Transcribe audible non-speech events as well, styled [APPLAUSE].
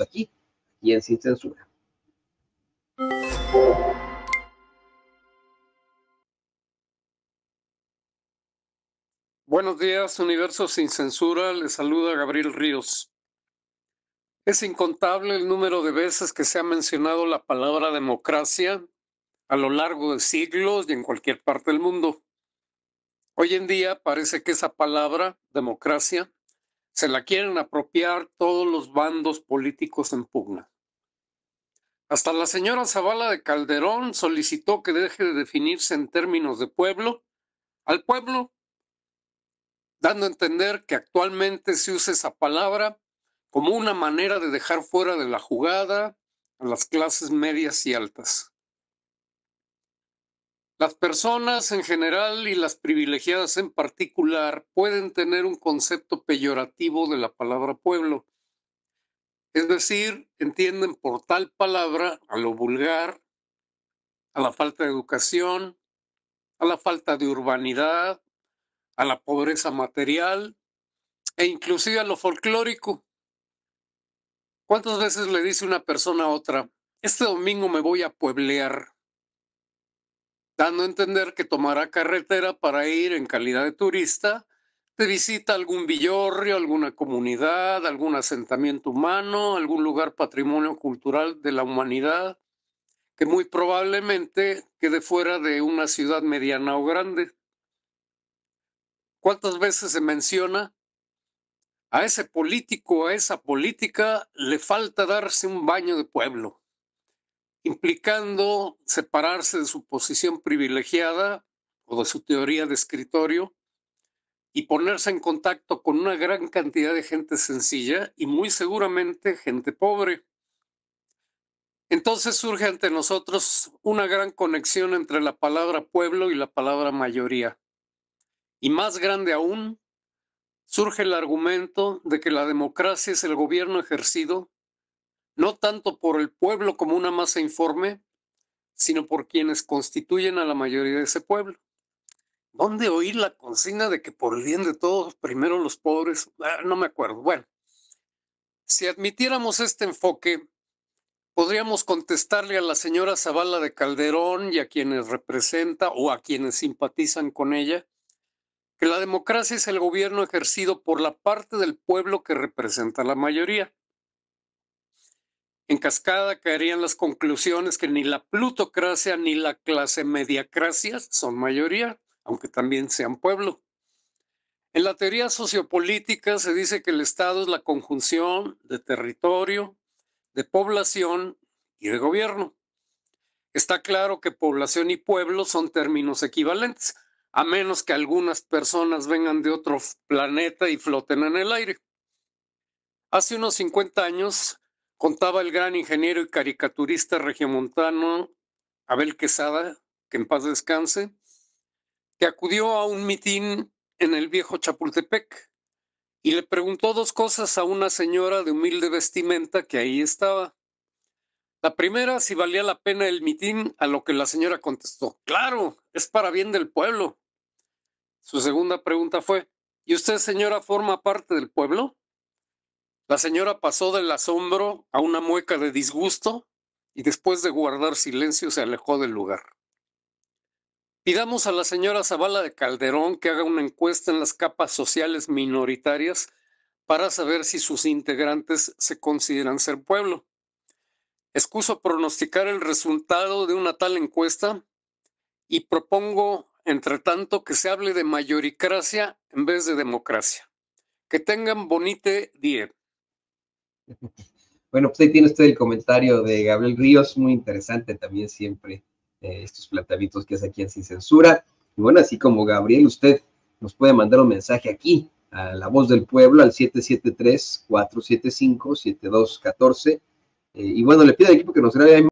aquí y en Sin Censura. Buenos días, Universo Sin Censura. Le saluda Gabriel Ríos. Es incontable el número de veces que se ha mencionado la palabra democracia a lo largo de siglos y en cualquier parte del mundo. Hoy en día parece que esa palabra, democracia, se la quieren apropiar todos los bandos políticos en pugna. Hasta la señora Zavala de Calderón solicitó que deje de definirse en términos de pueblo al pueblo, dando a entender que actualmente se usa esa palabra como una manera de dejar fuera de la jugada a las clases medias y altas. Las personas en general y las privilegiadas en particular pueden tener un concepto peyorativo de la palabra pueblo. Es decir, entienden por tal palabra a lo vulgar, a la falta de educación, a la falta de urbanidad, a la pobreza material e inclusive a lo folclórico. ¿Cuántas veces le dice una persona a otra, este domingo me voy a pueblear? dando a entender que tomará carretera para ir en calidad de turista te visita algún villorrio, alguna comunidad, algún asentamiento humano, algún lugar patrimonio cultural de la humanidad, que muy probablemente quede fuera de una ciudad mediana o grande. ¿Cuántas veces se menciona? A ese político, a esa política, le falta darse un baño de pueblo implicando separarse de su posición privilegiada o de su teoría de escritorio y ponerse en contacto con una gran cantidad de gente sencilla y muy seguramente gente pobre. Entonces surge ante nosotros una gran conexión entre la palabra pueblo y la palabra mayoría. Y más grande aún, surge el argumento de que la democracia es el gobierno ejercido no tanto por el pueblo como una masa informe, sino por quienes constituyen a la mayoría de ese pueblo. ¿Dónde oír la consigna de que por el bien de todos, primero los pobres? Ah, no me acuerdo. Bueno, si admitiéramos este enfoque, podríamos contestarle a la señora Zavala de Calderón y a quienes representa o a quienes simpatizan con ella, que la democracia es el gobierno ejercido por la parte del pueblo que representa a la mayoría. En cascada caerían las conclusiones que ni la plutocracia ni la clase mediacracia son mayoría, aunque también sean pueblo. En la teoría sociopolítica se dice que el Estado es la conjunción de territorio, de población y de gobierno. Está claro que población y pueblo son términos equivalentes, a menos que algunas personas vengan de otro planeta y floten en el aire. Hace unos 50 años, Contaba el gran ingeniero y caricaturista regiomontano Abel Quesada, que en paz descanse, que acudió a un mitin en el viejo Chapultepec y le preguntó dos cosas a una señora de humilde vestimenta que ahí estaba. La primera, si valía la pena el mitin, a lo que la señora contestó, claro, es para bien del pueblo. Su segunda pregunta fue, ¿y usted, señora, forma parte del pueblo? La señora pasó del asombro a una mueca de disgusto y después de guardar silencio se alejó del lugar. Pidamos a la señora Zavala de Calderón que haga una encuesta en las capas sociales minoritarias para saber si sus integrantes se consideran ser pueblo. Excuso pronosticar el resultado de una tal encuesta y propongo, entre tanto, que se hable de mayoricracia en vez de democracia. Que tengan bonite dieta. [LAUGHS] Bueno, pues ahí tiene usted el comentario de Gabriel Ríos, muy interesante también siempre eh, estos planteamientos que hace aquí en Sin Censura. Y bueno, así como Gabriel, usted nos puede mandar un mensaje aquí a La Voz del Pueblo al 773-475-7214. Eh, y bueno, le pido al equipo que nos grabe.